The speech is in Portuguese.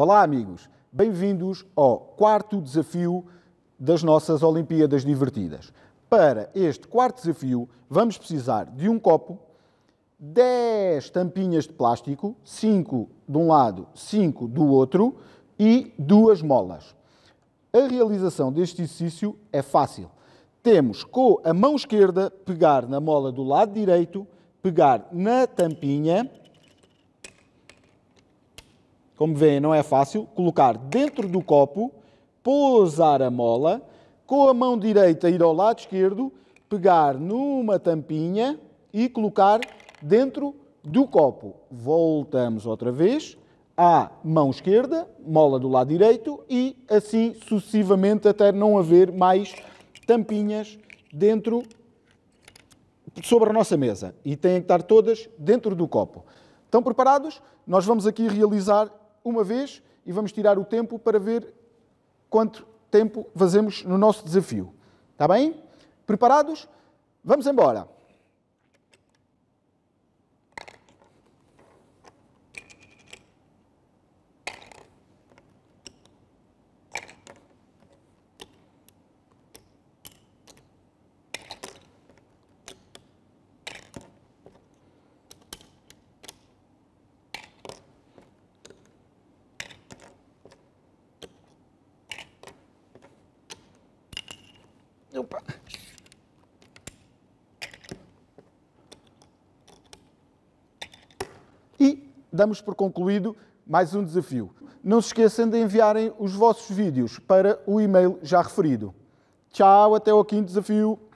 Olá, amigos. Bem-vindos ao quarto desafio das nossas Olimpíadas Divertidas. Para este quarto desafio, vamos precisar de um copo, 10 tampinhas de plástico, 5 de um lado, 5 do outro e duas molas. A realização deste exercício é fácil. Temos com a mão esquerda pegar na mola do lado direito, pegar na tampinha como veem, não é fácil colocar dentro do copo, pousar a mola, com a mão direita ir ao lado esquerdo, pegar numa tampinha e colocar dentro do copo. Voltamos outra vez à mão esquerda, mola do lado direito e assim sucessivamente até não haver mais tampinhas dentro sobre a nossa mesa e têm que estar todas dentro do copo. Estão preparados? Nós vamos aqui realizar uma vez e vamos tirar o tempo para ver quanto tempo fazemos no nosso desafio. Está bem? Preparados? Vamos embora! E damos por concluído mais um desafio. Não se esqueçam de enviarem os vossos vídeos para o e-mail já referido. Tchau, até ao quinto desafio.